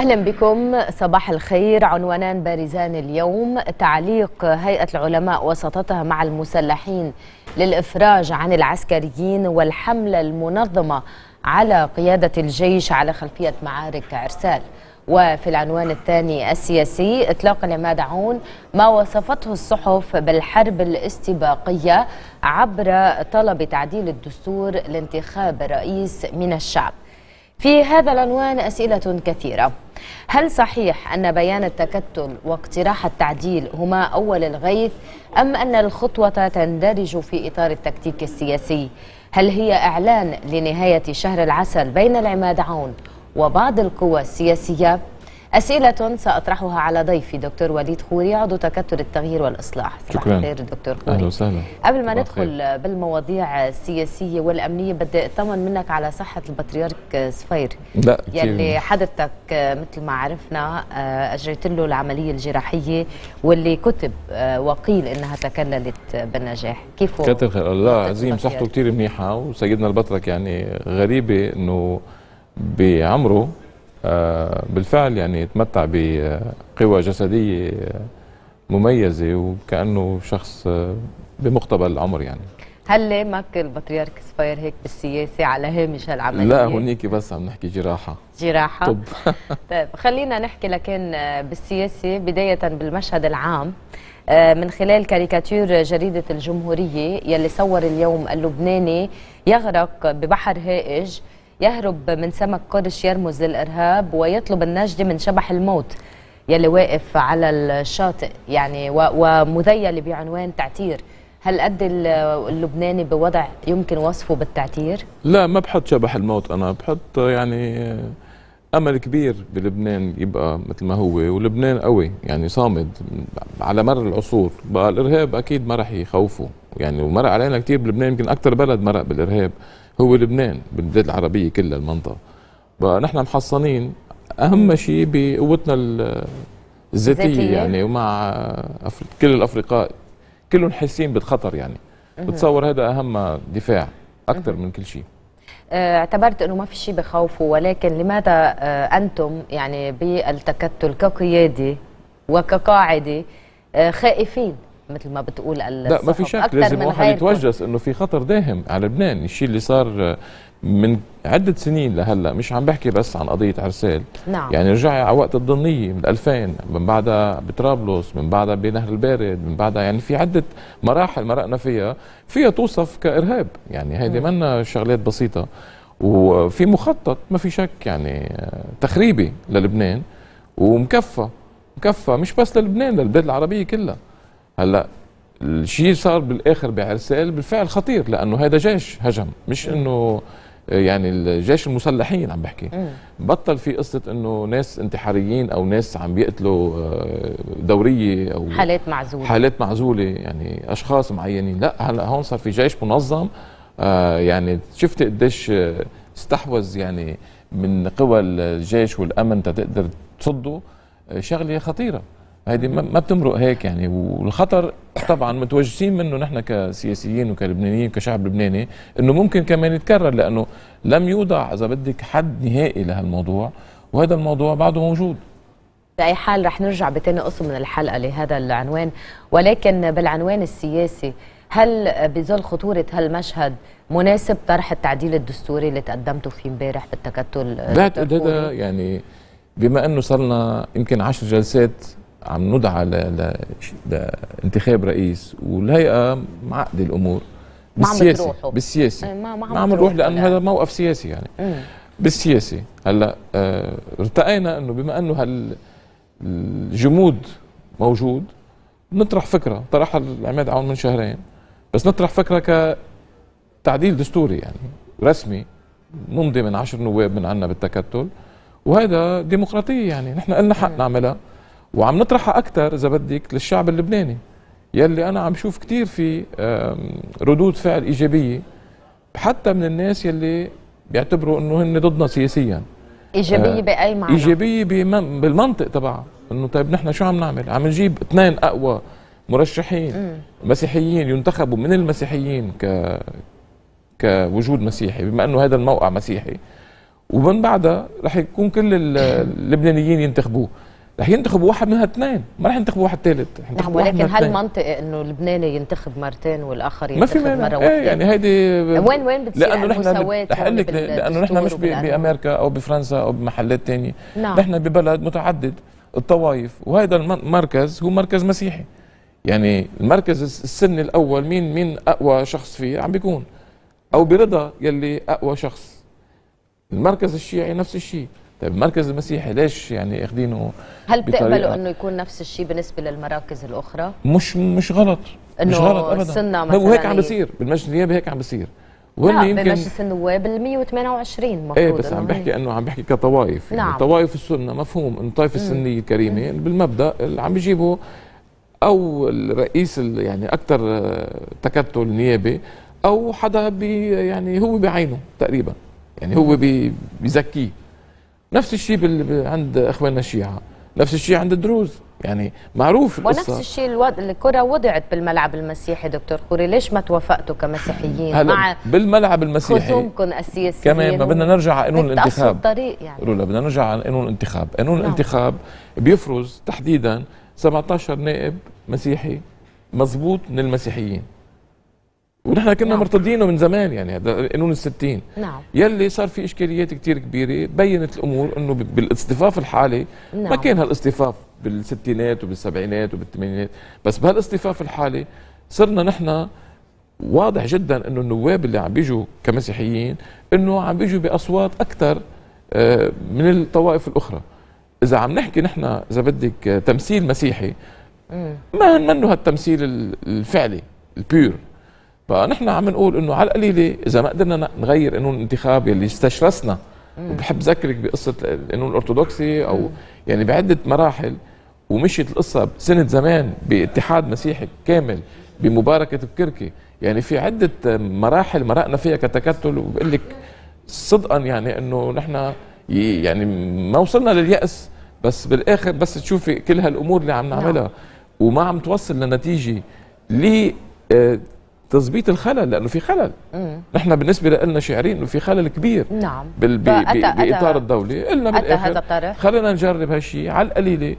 أهلا بكم صباح الخير عنوانان بارزان اليوم تعليق هيئة العلماء وسطتها مع المسلحين للإفراج عن العسكريين والحملة المنظمة على قيادة الجيش على خلفية معارك عرسال وفي العنوان الثاني السياسي إطلاق العماد عون ما وصفته الصحف بالحرب الاستباقية عبر طلب تعديل الدستور لانتخاب رئيس من الشعب في هذا العنوان أسئلة كثيرة هل صحيح أن بيان التكتل واقتراح التعديل هما أول الغيث أم أن الخطوة تندرج في إطار التكتيك السياسي هل هي إعلان لنهاية شهر العسل بين العماد عون وبعض القوى السياسية أسئلة سأطرحها على ضيفي دكتور وليد خوري عضو تكتل التغيير والإصلاح شكرا خير دكتور خوري أهلا وسهلا قبل ما ندخل خير. بالمواضيع السياسية والأمنية بدي أطمن منك على صحة البطريرك سفير آه، لا يلي حضرتك آه، مثل ما عرفنا آه، أجريت له العملية الجراحية واللي كتب وقيل إنها تكللت بالنجاح كيف هو؟ كتر خير الله عزيم صحته كثير منيحة وسيدنا البطرك يعني غريبة إنه بعمره آه، بالفعل يعني يتمتع بقوى جسدية مميزة وكأنه شخص آه، بمقتبل العمر يعني هل لامك البطريرك سفير هيك بالسياسة على هامش هالعملية؟ لا هونيك بس عم نحكي جراحة جراحة طب طيب خلينا نحكي لكن آه، بالسياسة بداية بالمشهد العام من خلال كاريكاتير جريدة الجمهورية يلي صور اليوم اللبناني يغرق ببحر هائج يهرب من سمك قرش يرمز للإرهاب ويطلب النجدة من شبح الموت يلي واقف على الشاطئ يعني ومذيل بعنوان تعتير هل قد اللبناني بوضع يمكن وصفه بالتعتير؟ لا ما بحط شبح الموت أنا بحط يعني امل كبير بلبنان يبقى مثل ما هو ولبنان قوي يعني صامد على مر العصور بقى الارهاب اكيد ما راح يخوفه يعني ومرق علينا كثير بلبنان يمكن اكثر بلد مرق بالارهاب هو لبنان بالبلاد العربيه كلها المنطقه فنحن محصنين اهم شيء بقوتنا الذاتيه يعني ومع كل الافرقاء كلهم حاسين بالخطر يعني بتصور هذا اهم دفاع اكثر من كل شيء آه، اعتبرت انه ما في شيء بخوفه ولكن لماذا آه، انتم يعني بالتكتل كقياده وكقاعده آه، خائفين مثل ما بتقول لا ما في شك لازم الواحد يتوجس انه في خطر داهم على لبنان الشيء اللي صار آه، من عدة سنين لهلا مش عم بحكي بس عن قضية عرسال نعم. يعني رجعي على وقت الضنية من 2000 من بعدها بطرابلس من بعدها بنهر البارد من بعدها يعني في عدة مراحل مرقنا فيها فيها توصف كإرهاب يعني هيدي منا شغلات بسيطة وفي مخطط ما في شك يعني آه، تخريبي للبنان ومكفى مكفى مش بس للبنان للبلاد العربية كلها هلا الشيء صار بالاخر بعرسال بالفعل خطير لانه هذا جيش هجم مش انه آه، يعني الجيش المسلحين عم بحكي بطل في قصه انه ناس انتحاريين او ناس عم بيقتلوا آه، دوريه او حالات معزوله حالات معزوله يعني اشخاص معينين لا هلا هون صار في جيش منظم آه، يعني شفت قديش استحوذ يعني من قوى الجيش والامن تقدر تصده شغله خطيره هيدي ما بتمرق هيك يعني والخطر طبعا متوجسين منه نحن كسياسيين وكلبنانيين وكشعب لبناني انه ممكن كمان يتكرر لانه لم يوضع اذا بدك حد نهائي لهالموضوع وهذا الموضوع بعده موجود بأي حال رح نرجع بتاني قسم من الحلقة لهذا العنوان ولكن بالعنوان السياسي هل بظل خطورة هالمشهد مناسب طرح التعديل الدستوري اللي تقدمتوا فيه امبارح بالتكتل لا هذا يعني بما انه صرنا يمكن 10 جلسات عم ندعى ل... ل... لانتخاب رئيس والهيئه معقد الامور بالسياسه بالسياسه إيه، ما, ما عم نروح لانه هذا موقف سياسي يعني مم. هلا آه، ارتقينا انه بما انه هال الجمود موجود نطرح فكره طرحها العماد عون من شهرين بس نطرح فكره كتعديل دستوري يعني رسمي نمضي من عشر نواب من عنا بالتكتل وهذا ديمقراطيه يعني نحن قلنا حق نعملها وعم نطرحها اكثر اذا بدك للشعب اللبناني يلي انا عم شوف كثير في ردود فعل ايجابيه حتى من الناس يلي بيعتبروا انه هن ضدنا سياسيا ايجابيه آه، باي معنى ايجابيه بالمنطق تبعها انه طيب نحن شو عم نعمل عم نجيب اثنين اقوى مرشحين م. مسيحيين ينتخبوا من المسيحيين ك كوجود مسيحي بما انه هذا الموقع مسيحي ومن بعدها رح يكون كل اللبنانيين ينتخبوه رح ينتخبوا واحد منها اثنين ما رح ينتخبوا واحد ثالث رح ينتخبوا نعم ولكن هل منطقي انه اللبناني ينتخب مرتين والاخر ينتخب ما في مره إيه، واحده؟ ايه يعني هيدي وين وين بتصير لانه يعني نحن رح اقول لك لانه نحن مش بامريكا او بفرنسا او بمحلات ثانيه نعم. نحن ببلد متعدد الطوائف وهذا المركز هو مركز مسيحي يعني المركز السني الاول مين مين اقوى شخص فيه عم بيكون او برضا يلي اقوى شخص المركز الشيعي نفس الشيء طيب المركز المسيحي ليش يعني اخذينه هل بتقبلوا انه يكون نفس الشيء بالنسبه للمراكز الاخرى مش مش غلط مش غلط ابدا مثلا وهيك عم بيصير بالمجلس النيابي هيك عم بيصير وهن يمكن بمجلس النواب ال 128 إيه، مفروض ايه بس عم بحكي انه عم بحكي كطوائف يعني نعم. طوائف السنه مفهوم ان الطائفه السنيه الكريمه بالمبدا اللي عم بيجيبوا او الرئيس يعني اكثر تكتل نيابي او حدا بي يعني هو بعينه تقريبا يعني هو بيزكيه نفس الشيء بال... عند اخواننا الشيعه نفس الشيء عند الدروز يعني معروف القصة ونفس الشيء الوض... الكرة وضعت بالملعب المسيحي دكتور خوري ليش ما توافقتوا كمسيحيين مع بالملعب المسيحي خصومكم السياسيين كمان ما بدنا نرجع على قانون الانتخاب الطريق يعني رولا بدنا نرجع على قانون الانتخاب قانون نعم. الانتخاب بيفرز تحديدا 17 نائب مسيحي مضبوط من المسيحيين ونحن نعم. كنا نعم. مرتضينه من زمان يعني هذا قانون الستين نعم. يلي صار في اشكاليات كثير كبيره بينت الامور انه بالاصطفاف الحالي نعم. ما كان هالاصطفاف بالستينات وبالسبعينات وبالثمانينات بس بهالاصطفاف الحالي صرنا نحن واضح جدا انه النواب اللي عم بيجوا كمسيحيين انه عم بيجوا باصوات اكثر آه، من الطوائف الاخرى اذا عم نحكي نحن اذا بدك تمثيل مسيحي ما منه هالتمثيل الفعلي البيور فنحن عم نقول انه على القليله اذا ما قدرنا نغير قانون الانتخاب يلي استشرسنا وبحب ذكرك بقصه انه الارثوذكسي او يعني بعده مراحل ومشيت القصه سنه زمان باتحاد مسيحي كامل بمباركه بكركي يعني في عده مراحل مرقنا فيها كتكتل وبقول لك صدقا يعني انه نحن يعني ما وصلنا للياس بس بالاخر بس تشوفي كل هالامور اللي عم نعملها نعم. وما عم توصل لنتيجه ل تظبيط الخلل لانه في خلل نحن بالنسبه لنا شاعرين انه في خلل كبير نعم بال... ب... ب... باطار الدوله قلنا بالاخر خلينا نجرب هالشيء على القليله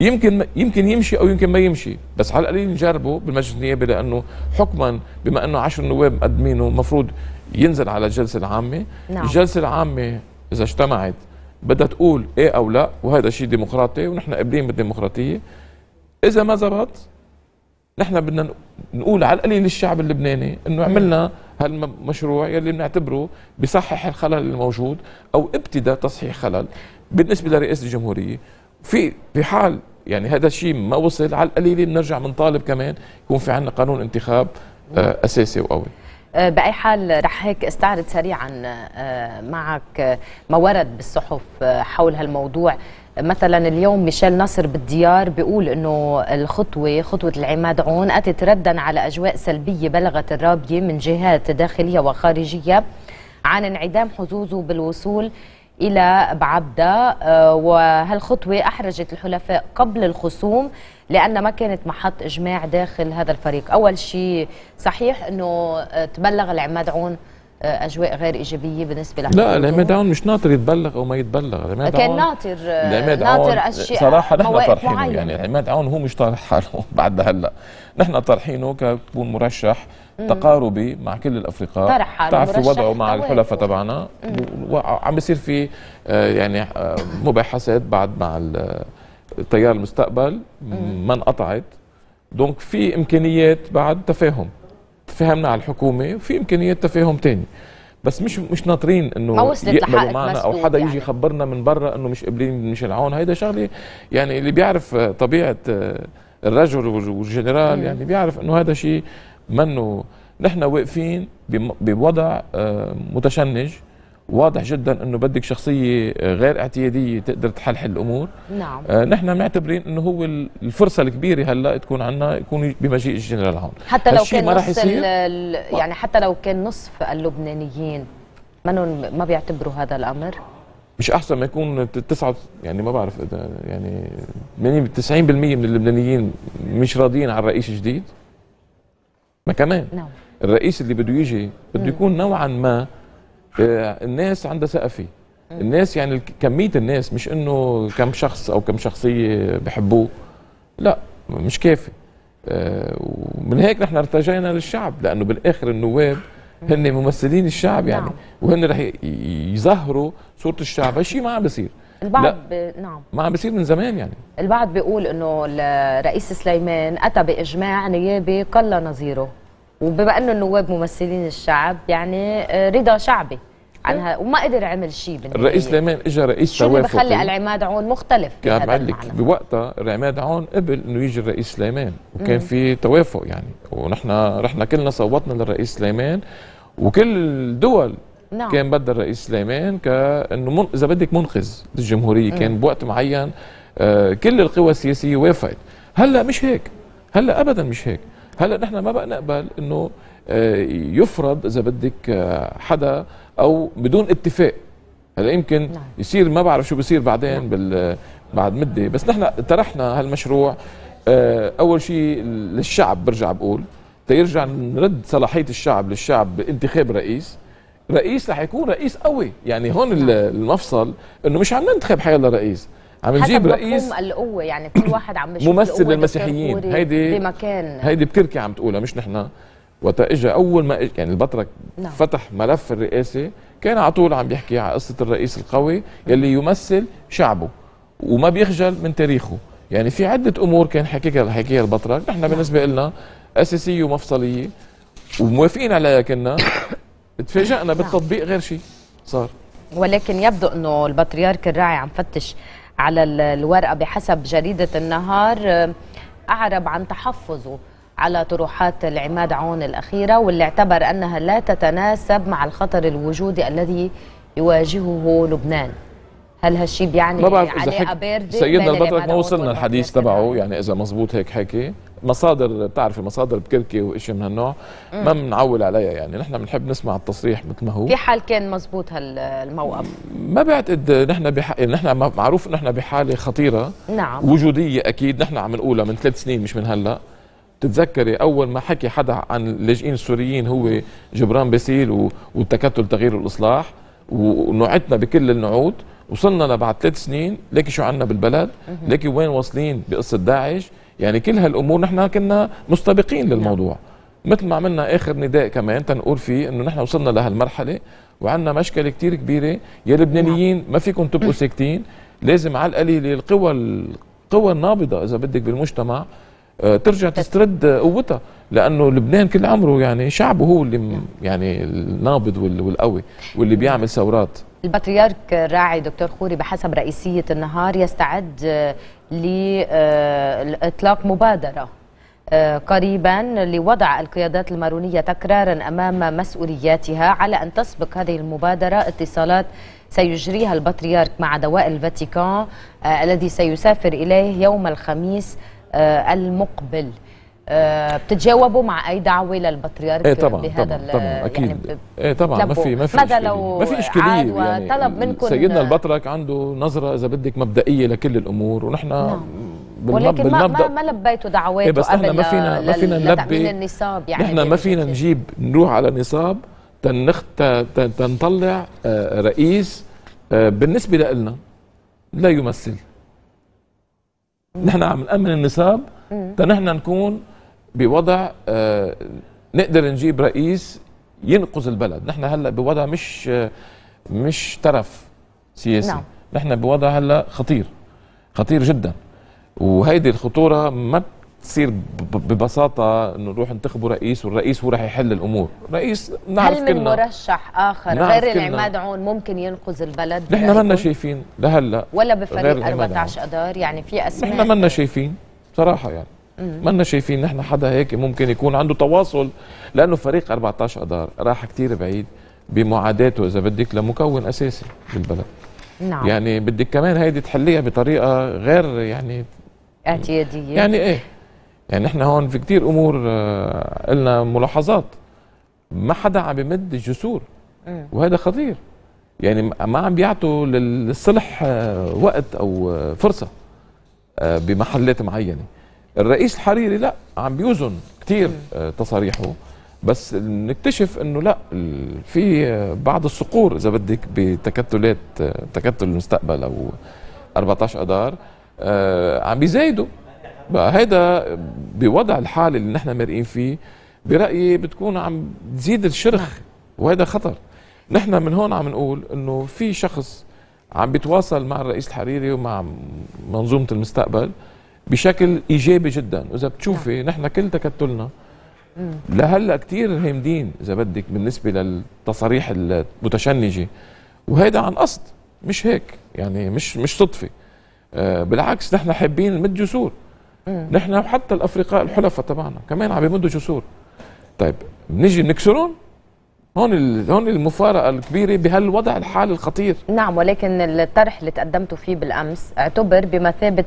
يمكن يمكن يمشي او يمكن ما يمشي بس على القليل نجربه بالمجلس النيابي لانه حكما بما انه 10 نواب مقدمينه المفروض ينزل على الجلسه العامه نعم. الجلسه العامه اذا اجتمعت بدها تقول ايه او لا وهذا شيء ديمقراطي ونحن قابلين بالديمقراطيه اذا ما زبط نحن بدنا نقول على القليل للشعب اللبناني انه عملنا هالمشروع يلي بنعتبره بصحح الخلل الموجود او ابتدى تصحيح خلل بالنسبه لرئاسه الجمهوريه في في حال يعني هذا الشيء ما وصل على القليله بنرجع بنطالب كمان يكون في عندنا قانون انتخاب آه، اساسي وقوي آه، بأي حال رح هيك استعرض سريعا آه، معك ما ورد بالصحف حول هالموضوع مثلا اليوم ميشيل نصر بالديار بيقول انه الخطوه خطوه العماد عون اتت ردا على اجواء سلبيه بلغت الرابيه من جهات داخليه وخارجيه عن انعدام حظوظه بالوصول الى بعبدا آه، وهالخطوه احرجت الحلفاء قبل الخصوم لان ما كانت محط اجماع داخل هذا الفريق اول شيء صحيح انه تبلغ العماد عون آه، اجواء غير ايجابيه بالنسبه لحكومه لا العماد عون مش ناطر يتبلغ او ما يتبلغ العماد كان ناطر آه، ناطر اشياء صراحه نحن طرحينه يعني العماد عون هو مش طارح حاله بعد هلا نحن طرحينه كيكون مرشح تقاربي مع كل الافرقاء طرح حاله تعرف وضعه مع الحلفاء تبعنا وعم بيصير في آه، يعني مباحثات بعد مع تيار المستقبل ما انقطعت دونك في امكانيات بعد تفاهم تفاهمنا على الحكومه في امكانيه تفاهم ثاني بس مش مش ناطرين انه يقبلوا معنا او حدا يعني. يجي يخبرنا من برا انه مش قابلين مش العون هيدا شغله يعني اللي بيعرف طبيعه آه، الرجل والجنرال يعني بيعرف انه هذا شيء منه نحن واقفين بوضع آه، متشنج واضح جدا انه بدك شخصيه غير اعتياديه تقدر تحلحل الامور نعم آه نحن معتبرين انه هو الفرصه الكبيره هلا تكون عندنا يكون بمجيء الجنرال هون حتى لو كان نص يعني حتى لو كان نصف اللبنانيين ما ما بيعتبروا هذا الامر مش احسن ما يكون تسعة يعني ما بعرف اذا يعني 90% من اللبنانيين مش راضيين على الرئيس الجديد ما كمان نعم الرئيس اللي بده يجي بده يكون نوعا ما آه، الناس عندها ثقه فيه الناس يعني كميه الناس مش انه كم شخص او كم شخصيه بحبوه لا مش كافي آه، ومن هيك نحن ارتجينا للشعب لانه بالاخر النواب هن ممثلين الشعب يعني نعم. وهن رح يظهروا صوره الشعب هالشيء ما عم بيصير البعض ب... نعم ما عم بيصير من زمان يعني البعض بيقول انه الرئيس سليمان اتى باجماع نيابي قل نظيره وبما انه النواب ممثلين الشعب يعني آه، رضا شعبي عنها وما قدر عمل شيء الرئيس سليمان اجى رئيس توافقي شو اللي بخلي العماد عون مختلف كان بعد لك بوقتها العماد عون قبل انه يجي الرئيس سليمان وكان في توافق يعني ونحن رحنا كلنا صوتنا للرئيس سليمان وكل الدول نعم. كان بدها الرئيس سليمان كانه من... اذا بدك منقذ للجمهوريه كان بوقت معين آه، كل القوى السياسيه وافقت هلا مش هيك هلا ابدا مش هيك هلا نحن ما بقى نقبل انه آه، يفرض اذا بدك آه، حدا او بدون اتفاق هلا يمكن نعم. يصير ما بعرف شو بصير بعدين نعم. بال بعد مده بس نحن طرحنا هالمشروع آه، اول شيء للشعب برجع بقول تيرجع نرد صلاحيه الشعب للشعب بانتخاب رئيس رئيس رح يكون رئيس قوي يعني هون نعم. المفصل انه مش عم ننتخب حيلا رئيس عم نجيب رئيس حسب القوه يعني كل واحد عم ممثل للمسيحيين هيدي بمكان هيدي بتركي عم تقولها مش نحن وقت اجى أول ما إجا يعني البطرك نعم. فتح ملف الرئاسة كان على طول عم يحكي على قصة الرئيس القوي يلي يمثل شعبه وما بيخجل من تاريخه يعني في عدة أمور كان حكيها حكيها البطرك نحن نعم. بالنسبة لنا أساسية ومفصلية وموافقين عليها كنا تفاجئنا نعم. بالتطبيق غير شيء صار ولكن يبدو أنه البطريرك الراعي عم فتش على الورقة بحسب جريدة النهار آه، أعرب عن تحفظه على طروحات العماد عون الأخيرة واللي اعتبر أنها لا تتناسب مع الخطر الوجودي الذي يواجهه لبنان هل هالشيء بيعني ما بعرف سيدنا البطرك ما وصلنا الحديث تبعه يعني اذا مزبوط هيك حكي مصادر بتعرفي مصادر بكركي واشي من هالنوع ما بنعول عليها يعني نحن بنحب نسمع التصريح مثل ما هو في حال كان مزبوط هالموقف ما بعتقد نحن بح... نحن معروف نحن بحاله خطيره نعم وجوديه اكيد نحن عم نقولها من ثلاث سنين مش من هلا تتذكري اول ما حكي حدا عن اللاجئين السوريين هو جبران باسيل والتكتل تغيير الاصلاح ونعتنا بكل النعود وصلنا لبعد ثلاث سنين ليكي شو عنا بالبلد ليكي وين واصلين بقصه داعش يعني كل هالامور نحن كنا مستبقين للموضوع نعم. مثل ما عملنا اخر نداء كمان تنقول فيه انه نحن وصلنا لهالمرحله وعندنا مشكله كثير كبيره يا نعم. لبنانيين ما فيكم تبقوا ساكتين لازم على القليله القوى القوى النابضه اذا بدك بالمجتمع آه، ترجع تسترد قوتها لانه لبنان كل عمره يعني شعبه هو اللي يعني النابض والقوي واللي بيعمل ثورات البطريرك الراعي دكتور خوري بحسب رئيسيه النهار يستعد آه، لاطلاق مبادره آه، قريبا لوضع القيادات المارونية تكرارا أمام مسؤولياتها على أن تسبق هذه المبادرة اتصالات سيجريها البطريرك مع دواء الفاتيكان الذي سيسافر إليه يوم الخميس آه، المقبل آه، بتتجاوبوا مع اي دعوه للبطريرك ايه طبعا بهذا طبعا, طبعا يعني اكيد يعني ايه طبعا ما في ما في ماذا لو ما في اشكاليه يعني طلب منكم سيدنا البطرك عنده نظره اذا بدك مبدئيه لكل الامور ونحن نعم. ولكن ما ما لبيتوا دعواته إيه بس احنا ما فينا ما فينا نلبي النصاب يعني احنا ما فينا نجيب نروح على نصاب تنخ تنطلع آه، رئيس بالنسبه لنا لا يمثل نحن عم نامن النصاب تنحن نكون بوضع آه نقدر نجيب رئيس ينقذ البلد نحن هلا بوضع مش آه، مش طرف سياسي نعم. نحن بوضع هلا خطير خطير جدا وهيدي الخطوره ما تصير ببساطه انه نروح انتخبوا رئيس والرئيس هو راح يحل الامور، رئيس نعرف هل من كلنا. مرشح اخر غير العماد عون ممكن ينقذ البلد؟ نحن ما شايفين لهلا ولا بفريق 14 اذار يعني في اسماء نحن ما شايفين بصراحه يعني منا شايفين نحن حدا هيك ممكن يكون عنده تواصل لانه فريق 14 اذار راح كثير بعيد بمعاداته اذا بدك لمكون اساسي بالبلد نعم يعني بدك كمان هيدي تحليها بطريقه غير يعني اعتياديه يعني ايه يعني احنا هون في كتير امور آه، قلنا ملاحظات ما حدا عم بمد الجسور إيه. وهذا خطير يعني ما عم بيعطوا للصلح آه، وقت او آه، فرصه بمحلات معينه الرئيس الحريري لا عم بيوزن كثير إيه. تصاريحه بس نكتشف انه لا في بعض الصقور اذا بدك بتكتلات تكتل المستقبل او 14 اذار عم بيزايدوا بقى هيدا بوضع الحال اللي نحن مرئين فيه برايي بتكون عم تزيد الشرخ نعم. وهذا خطر نحن من هون عم نقول انه في شخص عم بيتواصل مع الرئيس الحريري ومع منظومه المستقبل بشكل ايجابي جدا واذا بتشوفي نعم. نحن كل تكتلنا لهلا كثير هامدين اذا بدك بالنسبه للتصاريح المتشنجه وهيدا عن قصد مش هيك يعني مش مش صدفه آه، بالعكس نحن حابين نمد جسور نحن وحتى الافرقاء الحلفاء تبعنا كمان عم يمدوا جسور طيب بنيجي نكسرهم هون هون المفارقه الكبيره بهالوضع الحالي الخطير نعم ولكن الطرح اللي تقدمتوا فيه بالامس اعتبر بمثابه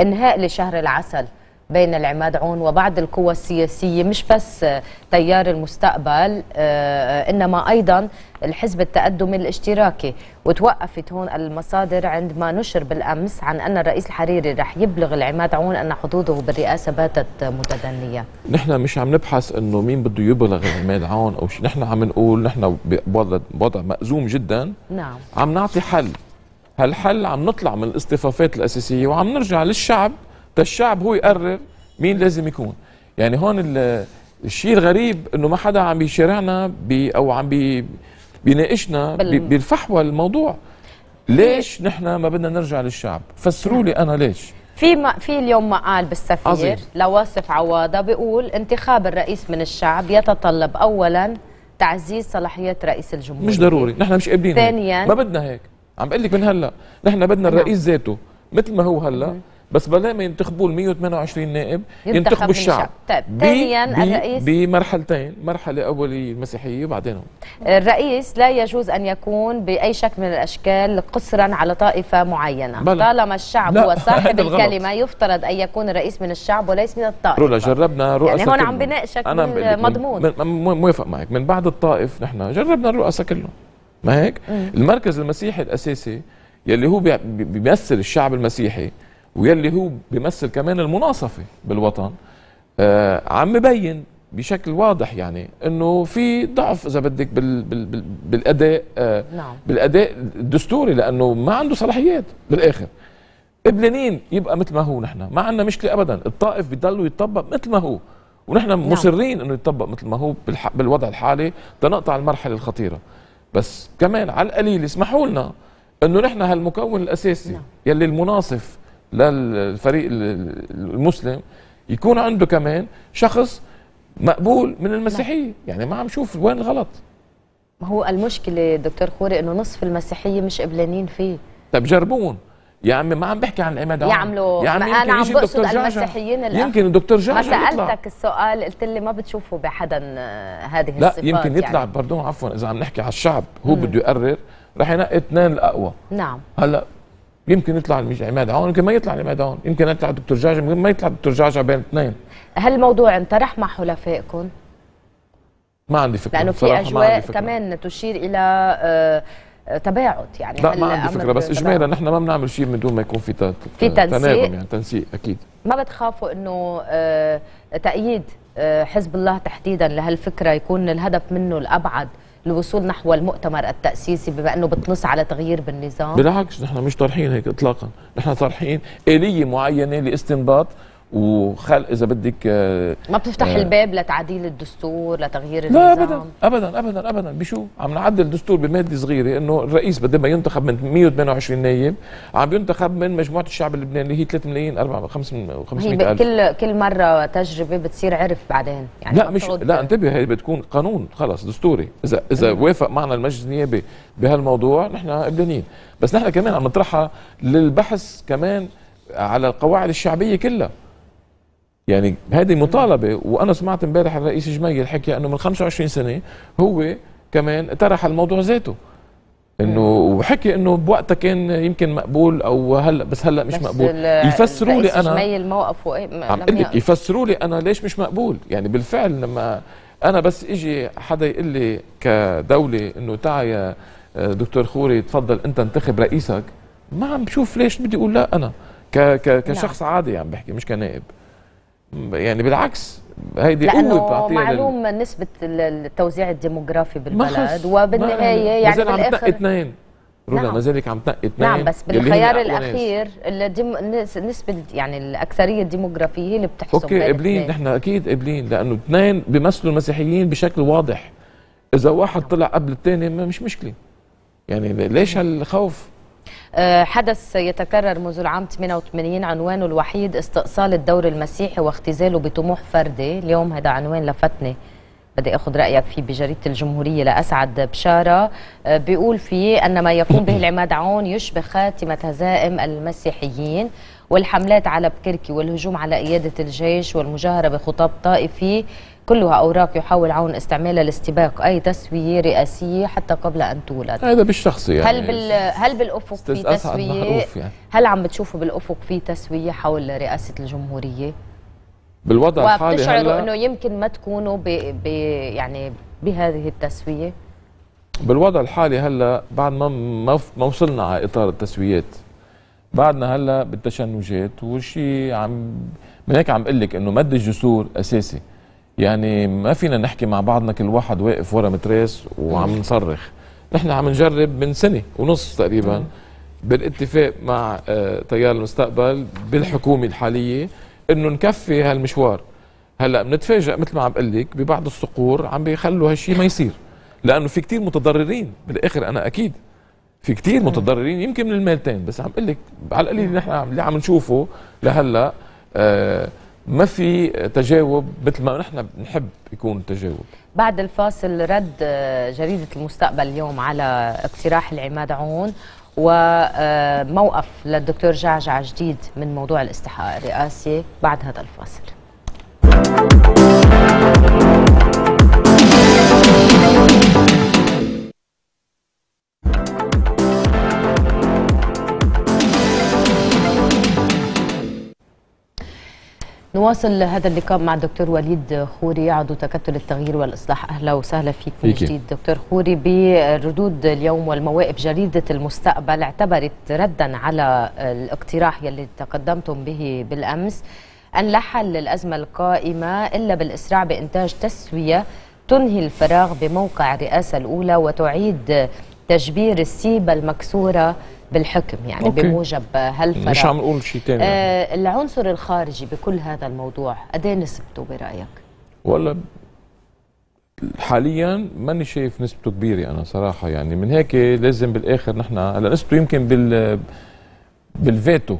انهاء لشهر العسل بين العماد عون وبعض القوى السياسية مش بس تيار المستقبل آه، إنما أيضا الحزب التقدمي الاشتراكي وتوقفت هون المصادر عندما نشر بالأمس عن أن الرئيس الحريري رح يبلغ العماد عون أن حظوظه بالرئاسة باتت متدنية نحن مش عم نبحث أنه مين بده يبلغ العماد عون أو شيء نحن عم نقول نحن بوضع مأزوم جدا نعم عم نعطي حل هالحل عم نطلع من الاصطفافات الأساسية وعم نرجع للشعب الشعب هو يقرر مين لازم يكون يعني هون الشيء الغريب انه ما حدا عم بيشارعنا بي او عم بي بيناقشنا بالفحوى الموضوع ليش نحن ما بدنا نرجع للشعب فسروا لي انا ليش في ما في اليوم مقال بالسفير لواصف عواضه بيقول انتخاب الرئيس من الشعب يتطلب اولا تعزيز صلاحيات رئيس الجمهوريه مش ضروري نحن مش قابلين ثانيا ما بدنا هيك عم بقول لك من هلا نحن بدنا نعم. الرئيس ذاته مثل ما هو هلا بس بلا ما ينتخبوا ال 128 نائب ينتخبوا الشعب طيب ثانيا الرئيس بمرحلتين مرحله اوليه المسيحيه وبعدين الرئيس لا يجوز ان يكون باي شكل من الاشكال قصرا على طائفه معينه بلا. طالما الشعب لا. هو صاحب الكلمه يفترض ان يكون الرئيس من الشعب وليس من الطائفه رولا جربنا يعني رؤساء يعني هون عم بناقشك مضمون موافق معك من بعد الطائف نحن جربنا الرؤساء كلهم ما هيك؟ المركز المسيحي الاساسي يلي هو بيمثل الشعب المسيحي ويلي هو بيمثل كمان المناصفه بالوطن آه عم ببين بشكل واضح يعني انه في ضعف اذا بدك بال بال بالاداء آه نعم. بالاداء الدستوري لانه ما عنده صلاحيات بالاخر قبلانين يبقى مثل ما هو نحن ما عندنا مشكله ابدا الطائف بيضلوا يتطبق مثل ما هو ونحن نعم. مصرين انه يتطبق مثل ما هو بالوضع الحالي تنقطع المرحله الخطيره بس كمان على القليل اسمحوا لنا انه نحن هالمكون الاساسي نعم. يلي المناصف للفريق المسلم يكون عنده كمان شخص مقبول من المسيحيه نعم. يعني ما عم شوف وين الغلط ما هو المشكله دكتور خوري انه نصف المسيحيه مش قبلانين فيه طب جربون يا عمي ما عم بحكي عن العماد يعملوا يا عمي انا عم بقصد المسيحيين اللي يمكن الدكتور جعجع ما سالتك السؤال قلت لي ما بتشوفه بحدا آه، هذه لا الصفات لا يمكن يطلع يعني. برضو عفوا اذا عم نحكي على الشعب هو بده يقرر رح ينقي اثنين الاقوى نعم هلا يمكن يطلع مش عماد عون يمكن ما يطلع عماد عون يمكن يطلع دكتور جعجع ما يطلع دكتور جعجع بين اثنين هل الموضوع انطرح مع حلفائكم؟ ما عندي فكره لانه في اجواء كمان تشير الى آه، تباعد يعني لا ما عندي فكره بس اجمالا نحن ما بنعمل شيء من دون ما يكون في في تنسيق يعني تنسيق اكيد ما بتخافوا انه آه، تأييد آه، حزب الله تحديدا لهالفكره يكون الهدف منه الابعد للوصول نحو المؤتمر التأسيسي بما أنه بتنص على تغيير بالنظام؟ بالعكس نحن مش طارحين هيك إطلاقا نحن طارحين آلية معينة لاستنباط وخلق اذا بدك آه، ما بتفتح آه الباب لتعديل الدستور لتغيير النظام لا ابدا ابدا ابدا ابدا بشو عم نعدل الدستور بماده صغيره انه الرئيس بدل ما ينتخب من 128 نايب عم ينتخب من مجموعه الشعب اللبناني اللي هي 3 ملايين 4 5 500 الف كل كل مره تجربه بتصير عرف بعدين يعني لا مش لا انتبه هي بتكون قانون خلص دستوري اذا اذا وافق معنا المجلس النيابي بهالموضوع نحن لبنانيين بس نحن كمان عم نطرحها للبحث كمان على القواعد الشعبيه كلها يعني هذه مطالبه وانا سمعت امبارح الرئيس جميل حكي انه من 25 سنه هو كمان طرح الموضوع ذاته انه آه. وحكي انه بوقتها كان يمكن مقبول او هلا بس هلا مش بس مقبول يفسروا لي انا جميل موقفه إيه؟ عم يفسروا لي انا ليش مش مقبول يعني بالفعل لما انا بس اجي حدا يقول لي كدوله انه تعا آه، يا دكتور خوري تفضل انت انتخب رئيسك ما عم بشوف ليش بدي اقول لا انا ك ك نعم. كشخص عادي عم بحكي مش كنائب يعني بالعكس هيدي لانه معلوم لل... نسبه التوزيع الديموغرافي بالبلد وبالنهايه يعني, يعني بالاخر اثنين رولا نعم. ما زالك عم تنقي نعم، اثنين نعم بس بالخيار الاخير الديم... نسبه يعني الاكثريه الديموغرافيه هي اللي بتحسب اوكي قابلين نحن اكيد قابلين لانه اثنين بيمثلوا المسيحيين بشكل واضح اذا واحد طلع قبل الثاني مش مشكله يعني ليش هالخوف آه، حدث يتكرر منذ العام 88 عنوانه الوحيد استئصال الدور المسيحي واختزاله بطموح فردي اليوم هذا عنوان لفتني بدي أخذ رأيك فيه بجريدة الجمهورية لأسعد بشارة آه، بيقول فيه أن ما يقوم به العماد عون يشبه خاتمة هزائم المسيحيين والحملات على بكركي والهجوم على قيادة الجيش والمجاهرة بخطاب طائفي كلها أوراق يحاول عون استعمالها لاستباق أي تسوية رئاسية حتى قبل أن تولد هذا بالشخصي يعني هل, بال... هل بالأفق في تسوية يعني. هل عم بتشوفوا بالأفق في تسوية حول رئاسة الجمهورية؟ بالوضع الحالي وبتشعروا هلأ... أنه يمكن ما تكونوا ب... ب... يعني بهذه التسوية؟ بالوضع الحالي هلا بعد ما ما وصلنا على اطار التسويات بعدنا هلا بالتشنجات والشيء عم من هيك عم اقول لك انه مد الجسور اساسي يعني ما فينا نحكي مع بعضنا كل واحد واقف ورا متراس وعم نصرخ نحن عم نجرب من سنه ونص تقريبا بالاتفاق مع تيار آه، المستقبل بالحكومه الحاليه انه نكفي هالمشوار هلا بنتفاجئ مثل ما عم بقول لك ببعض الصقور عم بيخلوا هالشيء ما يصير لانه في كتير متضررين بالاخر انا اكيد في كتير متضررين يمكن من المالتين بس عم بقول لك على القليل نحن اللي عم نشوفه لهلا آه ما في تجاوب مثل ما نحن بنحب يكون تجاوب بعد الفاصل رد آه، جريدة المستقبل اليوم على اقتراح العماد عون وموقف آه، للدكتور جعجع جديد من موضوع الاستحقاق الرئاسي بعد هذا الفاصل نواصل هذا اللقاء مع الدكتور وليد خوري عضو تكتل التغيير والاصلاح اهلا وسهلا فيك من جديد دكتور خوري بردود اليوم والمواقف جريده المستقبل اعتبرت ردا على الاقتراح يلي تقدمتم به بالامس ان لا حل للازمه القائمه الا بالاسراع بانتاج تسويه تنهي الفراغ بموقع الرئاسه الاولى وتعيد تجبير السيبه المكسوره بالحكم يعني أوكي. بموجب هالفرق مش عم نقول شيء ثاني آه العنصر الخارجي بكل هذا الموضوع قد ايه نسبته برايك؟ والله حاليا ماني شايف نسبته كبيره انا صراحه يعني من هيك لازم بالاخر نحن هلا نسبته يمكن بال بالفيتو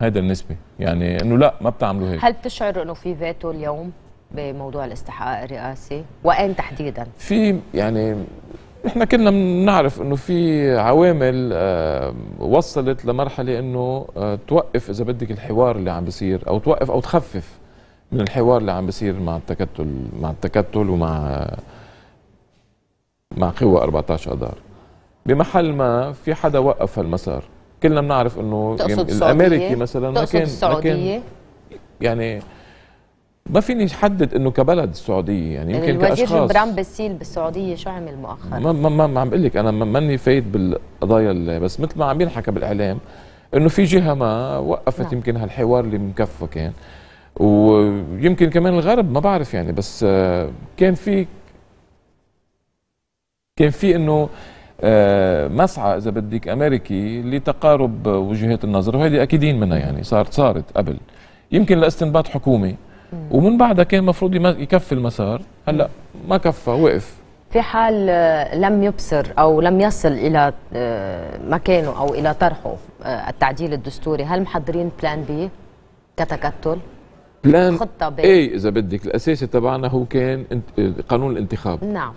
هذا النسبه يعني انه لا ما بتعملوا هيك هل بتشعر انه في فيتو اليوم بموضوع الاستحقاق الرئاسي وين تحديدا في يعني احنا كنا بنعرف انه في عوامل آه، وصلت لمرحله انه آه، توقف اذا بدك الحوار اللي عم بيصير او توقف او تخفف من الحوار اللي عم بيصير مع التكتل مع التكتل ومع مع قوى 14 اذار بمحل ما في حدا وقف هالمسار كلنا بنعرف انه الامريكي مثلا ما كان ما كان يعني ما فيني احدد انه كبلد السعوديه يعني يمكن الوزير كاشخاص الوزير جبران بسيل بالسعوديه شو عمل مؤخرا؟ ما ما ما عم بقول لك انا ماني فايت بالقضايا بس مثل ما عم ينحكى بالاعلام انه في جهه ما وقفت نعم. يمكن هالحوار اللي مكفى كان ويمكن كمان الغرب ما بعرف يعني بس آه، كان في كان في انه آه، مسعى اذا بدك امريكي لتقارب وجهات النظر وهذه اكيدين منها يعني صارت صارت قبل يمكن لاستنباط حكومي ومن بعدها كان المفروض يكفي المسار هلا ما كفى وقف في حال آه، لم يبصر او لم يصل الى آه، مكانه او الى طرحه آه، التعديل الدستوري هل محضرين بلان بي كتكتل بلان خطه بي اي اذا بدك الاساسي تبعنا هو كان قانون الانتخاب نعم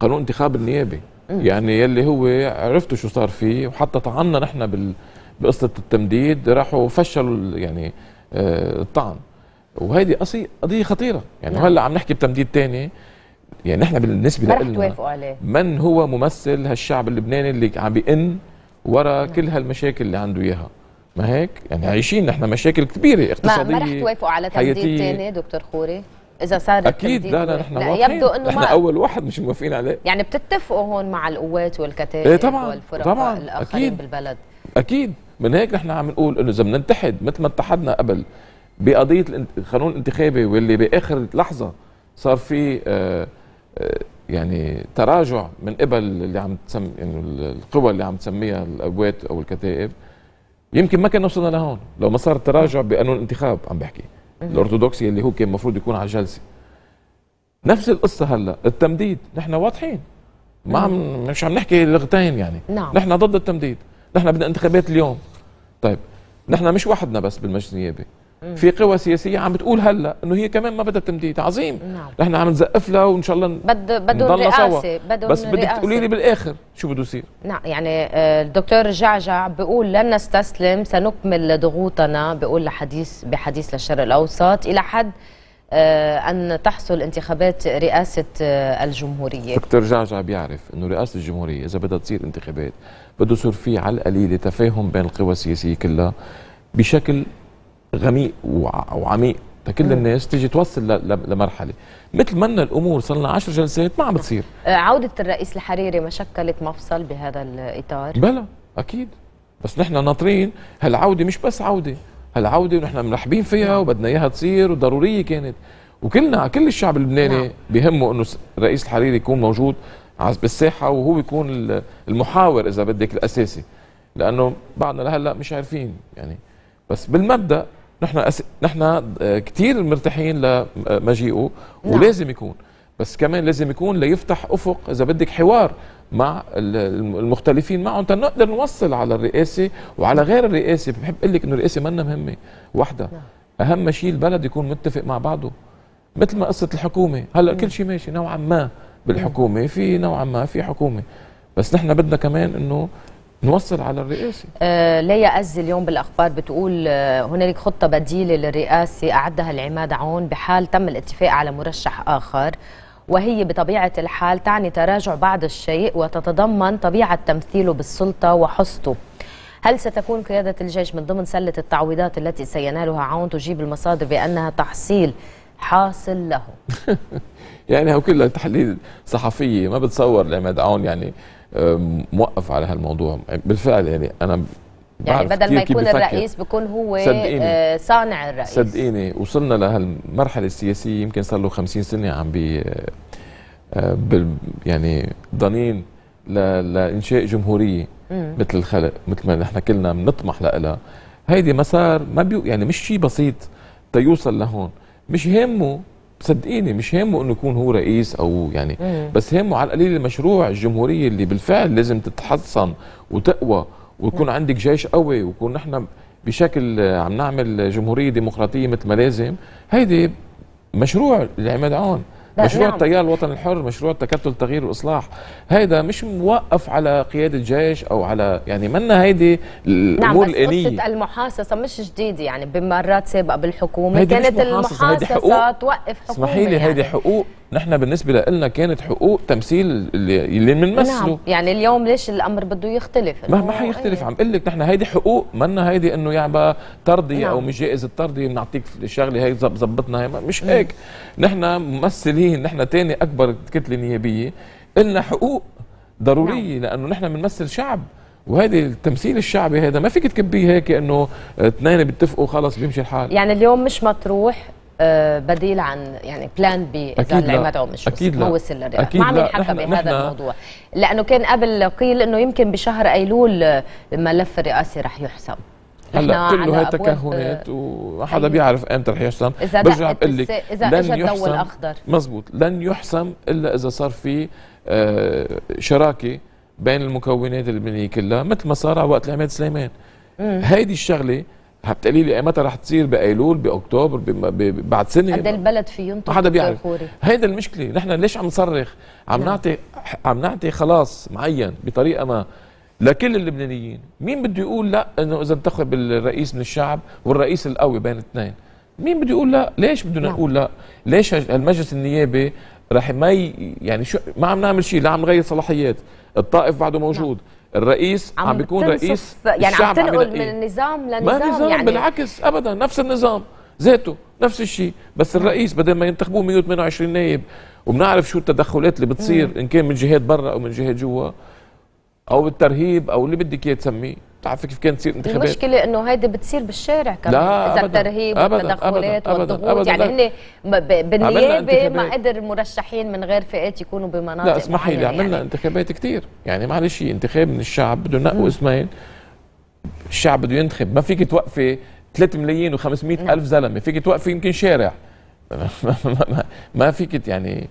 قانون انتخاب النيابي يعني يلي هو عرفتوا شو صار فيه وحتى طعنا نحن بال بقصه التمديد راحوا فشلوا يعني الطعن وهيدي قصي قضيه خطيره يعني نعم. هلا عم نحكي بتمديد تاني يعني نحن بالنسبه لنا من هو ممثل هالشعب اللبناني اللي عم بين ورا نعم. كل هالمشاكل اللي عنده اياها ما هيك يعني عايشين نحن مشاكل كبيره اقتصاديه ما, رح توافقوا على تمديد تاني دكتور خوري اذا صار اكيد لا لا نحن لا يبدو انه نحن ما اول واحد مش موافقين عليه يعني بتتفقوا هون مع القوات والكتائب إيه طبعا والفرق طبعا الاخرين أكيد بالبلد اكيد من هيك نحن عم نقول انه اذا بنتحد مثل ما اتحدنا قبل بقضيه القانون الانتخابي واللي باخر لحظه صار في آه، آه، يعني تراجع من قبل اللي عم تسمي يعني القوى اللي عم تسميها القوات او الكتائب يمكن ما كنا وصلنا لهون لو ما صار تراجع بقانون الانتخاب عم بحكي الارثوذكسي اللي هو كان المفروض يكون على الجلسه نفس القصه هلا التمديد نحن واضحين ما عم مش عم نحكي لغتين يعني نعم. نحن ضد التمديد نحن بدنا انتخابات اليوم طيب نحن مش وحدنا بس بالمجلس النيابي في قوى سياسيه عم بتقول هلا انه هي كمان ما بدها تمديد عظيم نعم. نحن نعم. عم نزقف لها وان شاء الله بد بدون رئاسه بدون بس بدك تقولي لي بالاخر شو بده يصير نعم يعني آه، الدكتور جعجع بيقول لن نستسلم سنكمل ضغوطنا بيقول لحديث بحديث للشرق الاوسط الى حد آه، أن تحصل انتخابات رئاسة آه، الجمهورية دكتور جعجع بيعرف أنه رئاسة الجمهورية إذا بدها تصير انتخابات بده يصير في على القليلة تفاهم بين القوى السياسية كلها بشكل غميق وعميق تكل الناس تيجي توصل لمرحله مثل ما الامور صار لنا 10 جلسات ما عم بتصير آه، عوده الرئيس الحريري ما شكلت مفصل بهذا الاطار بلا اكيد بس نحن ناطرين هالعوده مش بس عوده هالعوده ونحن مرحبين فيها نعم. وبدنا اياها تصير وضروريه كانت وكلنا كل الشعب اللبناني نعم. بهمه انه الرئيس الحريري يكون موجود بالساحه وهو يكون المحاور اذا بدك الاساسي لانه بعدنا لهلا مش عارفين يعني بس بالمبدا نحن أس... نحن آه، كثير مرتاحين لمجيئه نعم. ولازم يكون بس كمان لازم يكون ليفتح افق اذا بدك حوار مع المختلفين معهم تنقدر نوصل على الرئاسه وعلى غير الرئاسه بحب اقول لك انه الرئاسه منا مهمه وحده نعم. اهم شيء البلد يكون متفق مع بعضه مثل ما قصه الحكومه هلا كل نعم. شيء ماشي نوعا ما بالحكومه في نوعا ما في حكومه بس نحن بدنا كمان انه نوصل على الرئاسة آه لا يأز اليوم بالأخبار بتقول آه هنالك خطة بديلة للرئاسة أعدها العماد عون بحال تم الاتفاق على مرشح آخر وهي بطبيعة الحال تعني تراجع بعض الشيء وتتضمن طبيعة تمثيله بالسلطة وحصته هل ستكون قيادة الجيش من ضمن سلة التعويضات التي سينالها عون تجيب المصادر بأنها تحصيل حاصل له يعني هو كلها تحليل صحفية ما بتصور العماد عون يعني موقف على هالموضوع بالفعل يعني انا يعني بدل ما يكون الرئيس بيكون هو صدقيني. آه، صانع الرئيس صدقيني وصلنا لهالمرحله السياسيه يمكن صار له 50 سنه عم بي آه، آه، يعني ضنين لانشاء جمهوريه مم. مثل الخلق مثل ما نحن كلنا بنطمح لها هيدي مسار ما بيو يعني مش شيء بسيط تيوصل لهون مش همه صدقيني مش هامه انه يكون هو رئيس او يعني مم. بس هامه على القليل المشروع الجمهوريه اللي بالفعل لازم تتحصن وتقوى ويكون مم. عندك جيش قوي ويكون نحن بشكل عم نعمل جمهوريه ديمقراطيه مثل ما لازم هيدي مشروع العماد عون مشروع نعم. التيار الوطني الحر مشروع التكتل التغيير والاصلاح هذا مش موقف على قياده جيش او على يعني منا هيدي نعم، الامور نعم الاليه قصه المحاصصه مش جديده يعني بمرات سابقه بالحكومه كانت المحاصصه, المحاصصة توقف حكومه اسمحي لي يعني. هيدي حقوق نحن بالنسبه لنا كانت حقوق تمثيل اللي, اللي بنمثله نعم يعني اليوم ليش الامر بده يختلف ما ما حيختلف إيه. عم بقول لك نحن هيدي حقوق منا هيدي انه يعبى ترضي نعم. او مش جائز الترضي بنعطيك الشغله هي زبطنا هي مش هيك نحن ممثلين نحن تاني اكبر كتله نيابيه إلنا حقوق ضروريه نعم. لانه نحن بنمثل شعب وهذه التمثيل الشعبي هذا ما فيك تكبيه هيك انه اثنين بيتفقوا خلص بيمشي الحال يعني اليوم مش مطروح آه، بديل عن يعني بلان بي اذا ما مش اكيد لا. اكيد للرياض ما عم ينحكى بهذا الموضوع لانه كان قبل قيل انه يمكن بشهر ايلول الملف الرئاسي رح يحسم هلا كله هي تكهنات آه، وحدا بيعرف امتى رح يحسم برجع بقول لك اذا لن يحسم الاخضر مزبوط لن يحسم الا اذا صار في آه، شراكه بين المكونات اللبنانيه كلها مثل ما صار على وقت العماد سليمان هيدي الشغله هبتقلي لي إيه؟ متى راح تصير بايلول باكتوبر بعد سنه قد يعني. البلد في ينطق حدا بيعرف هيدا المشكله نحن ليش عم نصرخ عم نعم. نعطي عم نعطي خلاص معين بطريقه ما لكل اللبنانيين مين بده يقول لا انه اذا انتخب الرئيس من الشعب والرئيس القوي بين الاثنين مين بده يقول لا ليش بدنا نعم. نقول لا ليش المجلس النيابي راح ما يعني شو ما عم نعمل شيء لا عم نغير صلاحيات الطائف بعده موجود نعم. الرئيس عم, عم بيكون رئيس يعني الشعب عم تنقل من إيه؟ نظام لنظام ما نظام يعني بالعكس ابدا نفس النظام ذاته نفس الشيء بس الرئيس بدل ما ينتخبوه 128 نائب وبنعرف شو التدخلات اللي بتصير ان كان من جهات برا او من جهات جوا او بالترهيب او اللي بدك اياه تسميه بتعرفي كيف كانت تصير انتخابات المشكله انه هيدي بتصير بالشارع كمان لا اذا الترهيب والتدخلات والضغوط يعني هن بالنيابه ما قدر مرشحين من غير فئات يكونوا بمناطق لا اسمحي لي يعني. عملنا يعني. انتخابات كثير يعني معلش انتخاب من الشعب بده ينقوا اسمين الشعب بده ينتخب ما فيك توقفي 3 ملايين و500 الف نعم. زلمه فيك توقفي يمكن شارع ما فيك يعني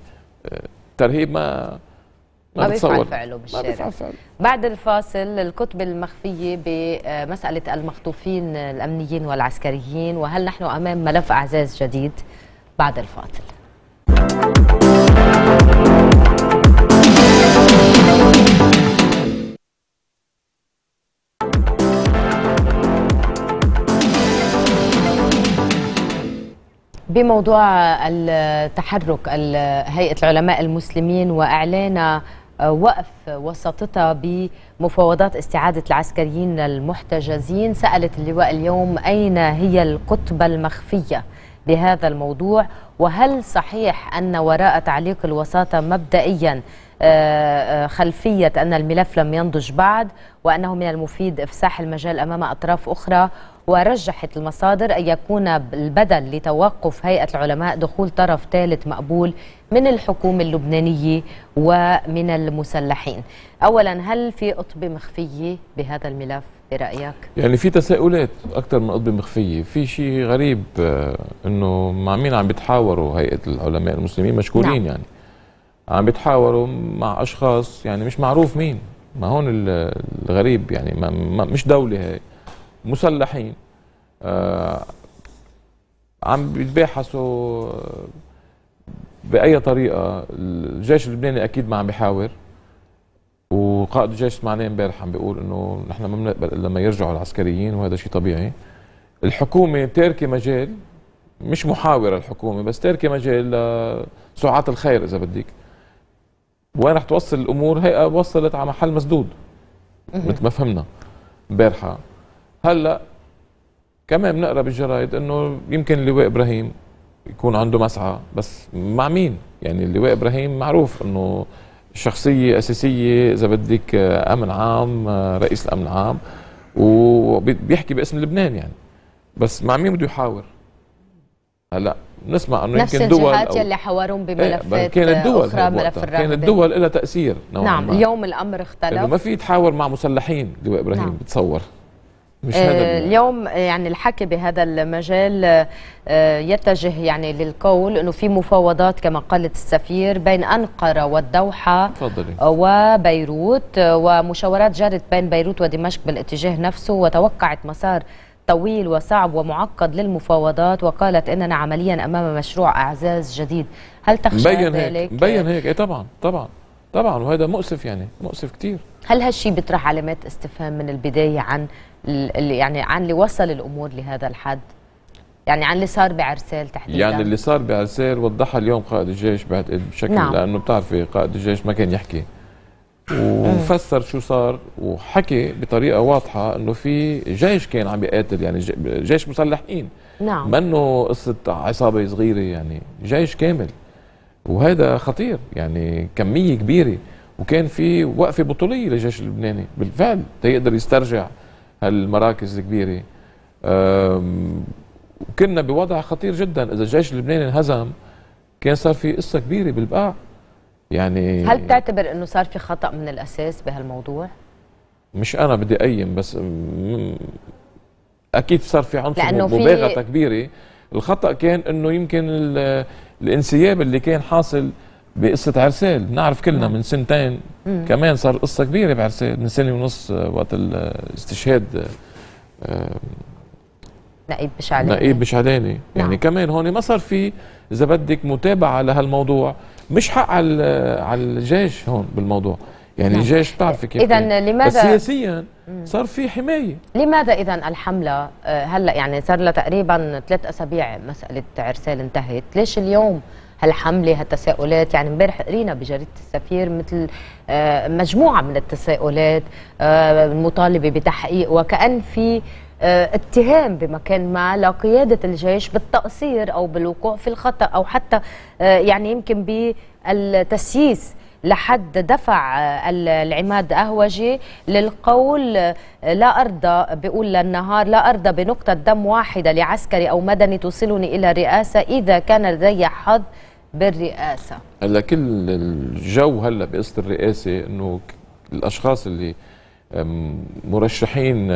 آه، ترهيب ما ما بيفعل فعله بالشارع ما فعله. بعد الفاصل الكتب المخفية بمسألة المخطوفين الأمنيين والعسكريين وهل نحن أمام ملف أعزاز جديد بعد الفاصل بموضوع التحرك هيئة العلماء المسلمين وإعلان وقف وساطتها بمفاوضات استعادة العسكريين المحتجزين سألت اللواء اليوم أين هي القطبة المخفية بهذا الموضوع وهل صحيح أن وراء تعليق الوساطة مبدئيا آه، آه، خلفية أن الملف لم ينضج بعد وأنه من المفيد إفساح المجال أمام أطراف أخرى ورجحت المصادر أن يكون البدل لتوقف هيئة العلماء دخول طرف ثالث مقبول من الحكومة اللبنانية ومن المسلحين أولا هل في قطبة مخفية بهذا الملف برأيك؟ يعني في تساؤلات أكثر من قطبة مخفية في شيء غريب آه، أنه مع مين عم بيتحاوروا هيئة العلماء المسلمين مشكورين نعم. يعني عم بيتحاوروا مع أشخاص يعني مش معروف مين ما هون الغريب يعني ما ما مش دولة هي مسلحين آه عم بيتباحثوا آه، باي طريقه الجيش اللبناني اكيد ما عم بيحاور وقائد الجيش سمعناه امبارح عم بيقول انه نحن ما بنقبل لما يرجعوا العسكريين وهذا شيء طبيعي الحكومه تاركه مجال مش محاوره الحكومه بس تاركه مجال لسعات الخير اذا بدك وين رح توصل الامور هي وصلت على محل مسدود مثل ما فهمنا امبارحه هلا كمان بنقرا بالجرايد انه يمكن اللواء ابراهيم يكون عنده مسعى بس مع مين يعني اللواء ابراهيم معروف انه شخصيه اساسيه اذا بدك آه، امن عام آه، رئيس الامن العام وبيحكي باسم لبنان يعني بس مع مين بده يحاور هلا نسمع انه نفس يمكن دول الجهات يلي حاورون إيه، بملفات كان الدول آه، اخرى ملف الرهبه كانت الدول لها تاثير نوعا نعم ما. اليوم الامر اختلف انه ما في يتحاور مع مسلحين لواء ابراهيم نعم. بتصور آه، اليوم آه، يعني الحكي بهذا المجال آه، يتجه يعني للقول انه في مفاوضات كما قالت السفير بين انقره والدوحه تفضلي وبيروت ومشاورات جرت بين بيروت ودمشق بالاتجاه نفسه وتوقعت مسار طويل وصعب ومعقد للمفاوضات وقالت اننا عمليا امام مشروع اعزاز جديد هل تخشى مبين هيك مبين هيك اي طبعا طبعا طبعا وهذا مؤسف يعني مؤسف كثير هل هالشيء بيطرح علامات استفهام من البدايه عن اللي يعني عن اللي وصل الامور لهذا الحد يعني عن اللي صار بعرسال تحديدا يعني اللي صار بعرسال وضحها اليوم قائد الجيش بعتقد بشكل نعم. لانه بتعرفي قائد الجيش ما كان يحكي وفسر شو صار وحكي بطريقه واضحه انه في جيش كان عم يقاتل يعني جيش مسلحين نعم منه قصه عصابه صغيره يعني جيش كامل وهذا خطير يعني كميه كبيره وكان في وقفه بطوليه للجيش اللبناني بالفعل تيقدر يسترجع هالمراكز الكبيره كنا بوضع خطير جدا اذا الجيش اللبناني انهزم كان صار في قصه كبيره بالبقاع يعني هل تعتبر انه صار في خطا من الاساس بهالموضوع مش انا بدي اقيم بس اكيد صار في عنصر مباغته كبيره الخطا كان انه يمكن الانسياب اللي كان حاصل بقصه عرسال نعرف كلنا نعم. من سنتين كمان صار قصه كبيره بعرسال من سنه ونص آه، وقت الاستشهاد آه، نقيب بشعلاني نقيب بشعلاني نعم. يعني نعم. كمان هون ما صار في اذا بدك متابعه لهالموضوع مش حق على على الجيش هون بالموضوع يعني نعم. الجيش بتعرفي كيف اذا لماذا بس سياسيا صار في حمايه لماذا اذا الحمله آه، هلا يعني صار لها تقريبا ثلاث اسابيع مساله عرسال انتهت ليش اليوم هالحمله هالتساؤلات يعني امبارح قرينا بجريده السفير مثل آه، مجموعه من التساؤلات آه، المطالبه بتحقيق وكان في آه، اتهام بمكان ما لقيادة الجيش بالتقصير أو بالوقوع في الخطأ أو حتى يعني يمكن بالتسييس لحد دفع العماد قهوجي للقول لا أرضى بقول للنهار لا أرضى بنقطة دم واحدة لعسكري أو مدني توصلني إلى الرئاسة إذا كان لدي حظ بالرئاسه هلا كل الجو هلا بقصه الرئاسه انه الاشخاص اللي مرشحين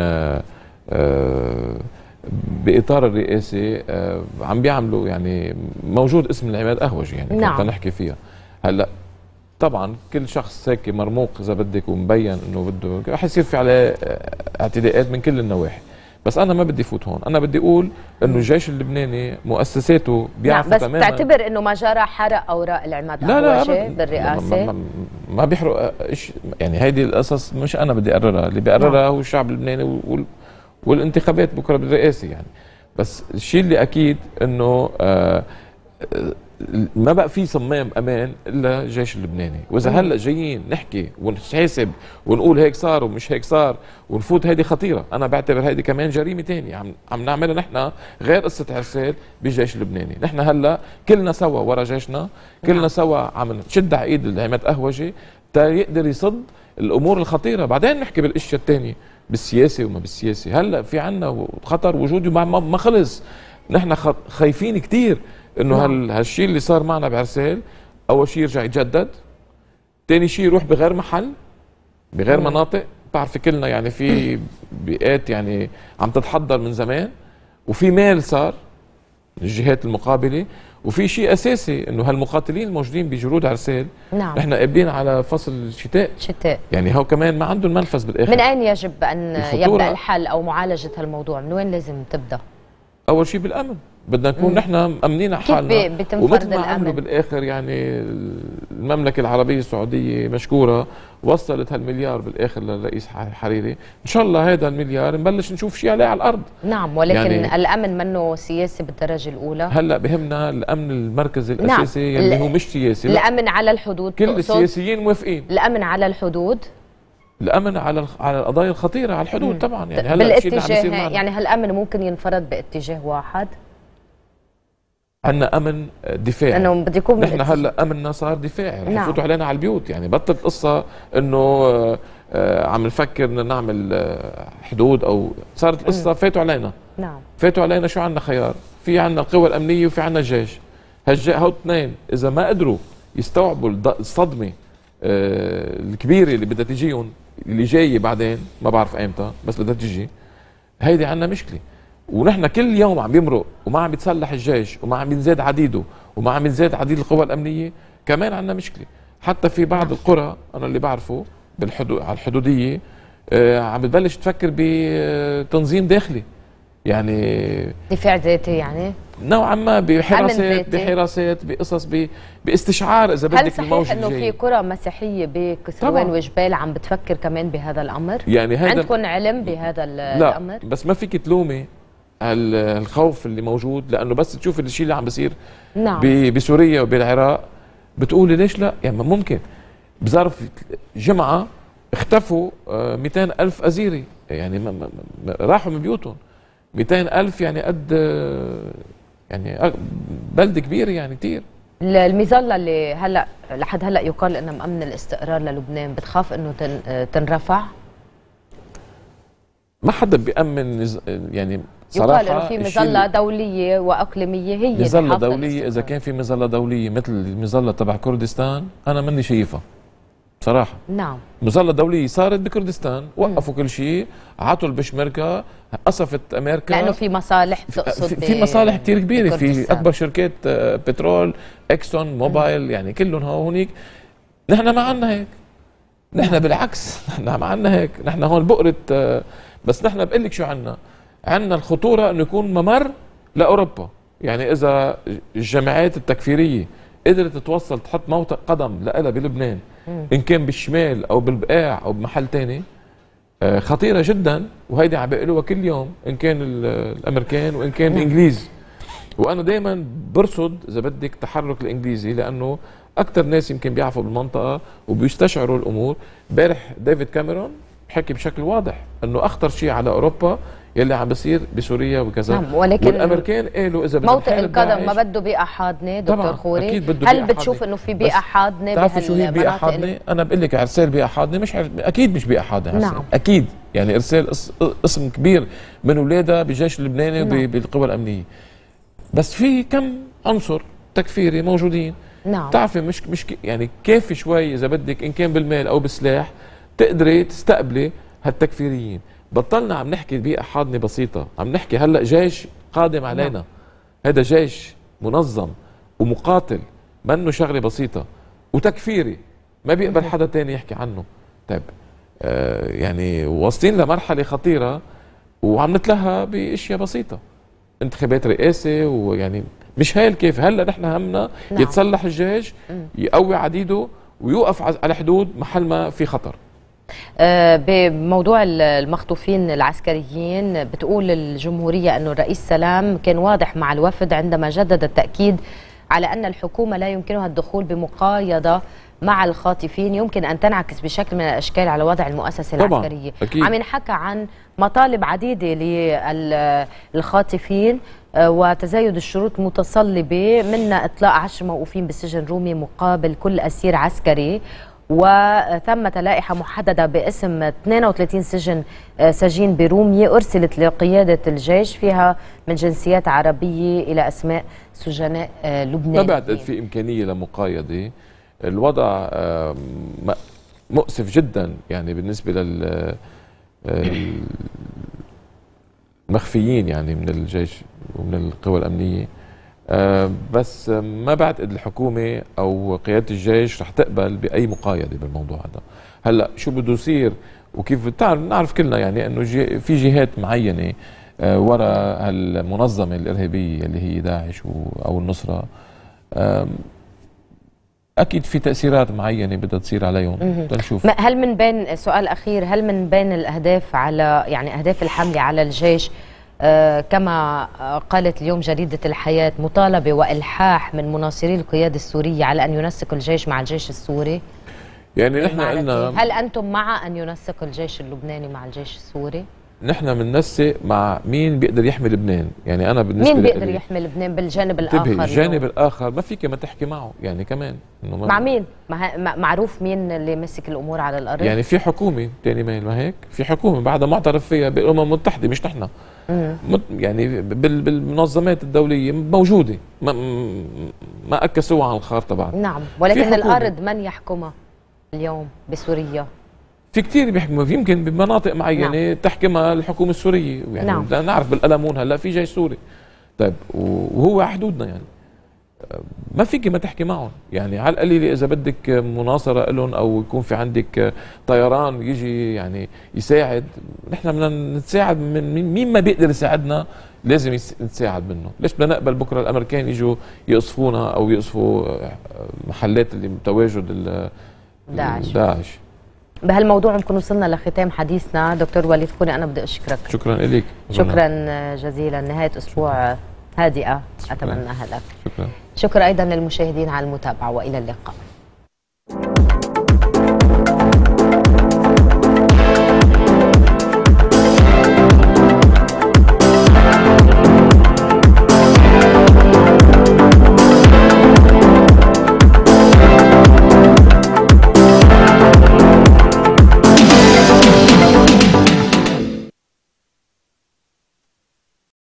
باطار الرئاسه عم بيعملوا يعني موجود اسم العماد اهوج يعني نعم. نحكي فيها هلا طبعا كل شخص هيك مرموق اذا بدك ومبين انه بده رح يصير في عليه اعتداءات من كل النواحي بس انا ما بدي فوت هون انا بدي اقول انه الجيش اللبناني مؤسساته بيعرف تماما بس تعتبر انه ما جرى حرق اوراق العماد لا لا بالرئاسه ما, ما, ما بيحرق ايش يعني هيدي القصص مش انا بدي اقررها اللي بيقررها نعم. هو الشعب اللبناني والانتخابات بكره بالرئاسه يعني بس الشيء اللي اكيد انه آه ما بقى في صمام امان الا الجيش اللبناني واذا هلا جايين نحكي ونحاسب ونقول هيك صار ومش هيك صار ونفوت هيدي خطيره انا بعتبر هيدي كمان جريمه ثانيه عم عم نعملها نحن غير قصه عرسال بالجيش اللبناني نحن هلا كلنا سوا ورا جيشنا كلنا نعم. سوا عم نشد على ايد العماد قهوجي تا يقدر يصد الامور الخطيره بعدين نحكي بالاشياء الثانيه بالسياسه وما بالسياسه هلا في عنا خطر وجودي ما خلص نحن خايفين كثير انه نعم. هال هالشيء اللي صار معنا بعرسال اول شيء يرجع يتجدد ثاني شيء يروح بغير محل بغير مم. نعم. مناطق بتعرفي كلنا يعني في بيئات يعني عم تتحضر من زمان وفي مال صار الجهات المقابله وفي شيء اساسي انه هالمقاتلين الموجودين بجرود عرسال نعم نحن قابلين على فصل الشتاء شتاء يعني هو كمان ما عندهم منفذ بالاخر من اين يجب ان يبدا الحل او معالجه هالموضوع من وين لازم تبدا اول شيء بالامن بدنا نكون نحن مأمنين حالنا ومثل ما عملوا بالاخر يعني المملكه العربيه السعوديه مشكوره وصلت هالمليار بالاخر للرئيس حريري ان شاء الله هذا المليار نبلش نشوف شيء عليه على الارض نعم ولكن يعني الامن منه سياسي بالدرجه الاولى هلا بهمنا الامن المركزي نعم، الاساسي نعم. يلي هو مش سياسي الامن على الحدود كل السياسيين موافقين الامن على الحدود الامن على على القضايا الخطيره على الحدود مم. طبعا يعني هلا بالاتجاه يعني هالامن ممكن ينفرض باتجاه واحد عندنا امن دفاعي انه بده يكون نحن هلا امننا صار دفاعي رح نعم. يفوتوا علينا على البيوت يعني بطلت قصه انه آه، آه، عم نفكر نعمل آه، حدود او صارت القصه فاتوا علينا نعم فاتوا علينا شو عندنا خيار في عندنا القوى الامنيه وفي عندنا الجيش هالجيش هو اثنين اذا ما قدروا يستوعبوا الصدمه الكبيره اللي بدها تجيهم اللي جايه بعدين ما بعرف ايمتى بس بدها تجي هيدي عندنا مشكله ونحن كل يوم عم يمرق وما عم يتسلح الجيش وما عم ينزاد عديده وما عم ينزاد عديد القوى الامنيه كمان عندنا مشكله حتى في بعض القرى انا اللي بعرفه بالحدود على الحدوديه آه عم بتبلش تفكر بتنظيم آه، داخلي يعني دفاع ذاتي يعني نوعا ما بحراسات بحراسات بقصص باستشعار اذا بدك هل صحيح انه في قرى مسيحيه بكسروان وجبال عم بتفكر كمان بهذا الامر؟ يعني هذا عندكم علم بهذا لا الامر؟ لا بس ما فيك تلومي الخوف اللي موجود لانه بس تشوف الشيء اللي عم بيصير نعم. بسوريا وبالعراق بتقولي ليش لا يعني ممكن بظرف جمعه اختفوا 200 آه، ألف أزيري يعني راحوا من بيوتهم 200 ألف يعني قد آه، يعني بلد كبيرة يعني كثير المظلة اللي هلا لحد هلا يقال انها مأمن الاستقرار للبنان بتخاف انه آه، تنرفع؟ ما حدا بيأمن يعني يقال انه في مظله دوليه واقليميه هي مظله دوليه اذا كان في مظله دوليه مثل المظله تبع كردستان انا ماني شايفها بصراحة نعم مظلة دولية صارت بكردستان وقفوا مم. كل شيء عطوا البشمركة قصفت أمريكا لأنه في مصالح تقصد في, مصالح كتير كبيرة في أكبر شركات آه، بترول إكسون موبايل مم. يعني كلهم هون هونيك نحن ما عنا هيك نحن نعم. بالعكس نحن ما عنا هيك نحن هون بقرة آه، بس نحن بقول لك شو عنا عندنا الخطوره انه يكون ممر لاوروبا يعني اذا الجماعات التكفيريه قدرت توصل تحط موطئ قدم لها بلبنان ان كان بالشمال او بالبقاع او بمحل تاني آه، خطيره جدا وهيدي عم بيقولوها كل يوم ان كان الامريكان وان كان الانجليز وانا دائما برصد اذا بدك تحرك الانجليزي لانه اكثر ناس يمكن بيعرفوا بالمنطقه وبيستشعروا الامور امبارح ديفيد كاميرون حكي بشكل واضح انه اخطر شيء على اوروبا يلي عم بيصير بسوريا وكذا نعم ولكن والامريكان قالوا اذا بدهم موطئ القدم ما بده بيئه حاضنه دكتور خوري أكيد بده هل بتشوف انه في بيئه حاضنه بهالمناطق شو هي بيئه حاضنه؟ انا بقول لك عرسال بيئه حاضنه مش عر... اكيد مش بيئه حاضنه نعم. اكيد يعني ارسال قسم كبير من اولادها بالجيش اللبناني نعم. وبالقوى الامنيه بس في كم عنصر تكفيري موجودين نعم بتعرفي مش مش يعني كافي شوي اذا بدك ان كان بالمال او بالسلاح تقدري تستقبلي هالتكفيريين بطلنا عم نحكي بيئة حاضنة بسيطة عم نحكي هلأ جيش قادم نعم. علينا هذا جيش منظم ومقاتل منه شغلة بسيطة وتكفيري ما بيقبل حدا تاني يحكي عنه طيب آه يعني واصلين لمرحلة خطيرة وعم نتلهى باشياء بسيطه انتخابات رئاسه ويعني مش هاي الكيف هلا نحن همنا نعم. يتصلح الجيش يقوي عديده ويوقف على حدود محل ما في خطر آه، بموضوع المخطوفين العسكريين بتقول الجمهورية أنه الرئيس سلام كان واضح مع الوفد عندما جدد التأكيد على أن الحكومة لا يمكنها الدخول بمقايضة مع الخاطفين يمكن أن تنعكس بشكل من الأشكال على وضع المؤسسة طبعا العسكرية أكيد. عم ينحكى عن مطالب عديدة للخاطفين آه، وتزايد الشروط متصلبة منها إطلاق عشر موقوفين بالسجن الرومي مقابل كل أسير عسكري وثمة لائحة محددة باسم 32 سجن آه، سجين برومية أرسلت لقيادة الجيش فيها من جنسيات عربية إلى أسماء سجناء آه، لبنان ما بعتقد في إمكانية لمقايضة الوضع مؤسف جدا يعني بالنسبة لل آه، مخفيين يعني من الجيش ومن القوى الأمنية آه، بس ما بعتقد الحكومه او قياده الجيش رح تقبل باي مقايضه بالموضوع هذا هلا شو بده يصير وكيف بتعرف نعرف كلنا يعني انه جي في جهات معينه آه، وراء هالمنظمه الارهابيه اللي هي داعش او النصره اكيد في تاثيرات معينه بدها تصير عليهم تنشوف هل من بين سؤال اخير هل من بين الاهداف على يعني اهداف الحمله على الجيش آه، كما قالت اليوم جريدة الحياة مطالبة وإلحاح من مناصري القيادة السورية على أن ينسق الجيش مع الجيش السوري يعني إيه نحن قلنا هل أنتم مع أن ينسق الجيش اللبناني مع الجيش السوري؟ نحن بننسق مع مين بيقدر يحمي لبنان يعني انا بالنسبه مين بيقدر يحمي لبنان بالجانب الاخر الجانب يوم. الاخر ما فيك ما تحكي معه يعني كمان انه مع مين مع... معروف مين اللي ماسك الامور على الارض يعني في حكومه تاني ما هيك في حكومه بعدها معترف فيها بالامم المتحده مش نحن يعني بالمنظمات الدوليه موجوده ما ما اكسوها على الخارطه بعد نعم ولكن الارض من يحكمها اليوم بسوريا في كثير بيحكموا يمكن بمناطق معينه نعم. تحكمها الحكومه السوريه يعني نعم. نعرف بالقلمون هلا في جيش سوري طيب وهو على حدودنا يعني ما فيك ما تحكي معهم يعني على القليله اذا بدك مناصره لهم او يكون في عندك طيران يجي يعني يساعد نحن بدنا نتساعد من مين ما بيقدر يساعدنا لازم نتساعد منه ليش بدنا نقبل بكره الامريكان يجوا يقصفونا او يقصفوا محلات اللي تواجد داعش داعش بهالموضوع نكون وصلنا لختام حديثنا دكتور وليد كوني انا بدي اشكرك شكرا لك شكرا جزيلا نهايه اسبوع هادئه اتمناها لك شكرا شكرا ايضا للمشاهدين على المتابعه والى اللقاء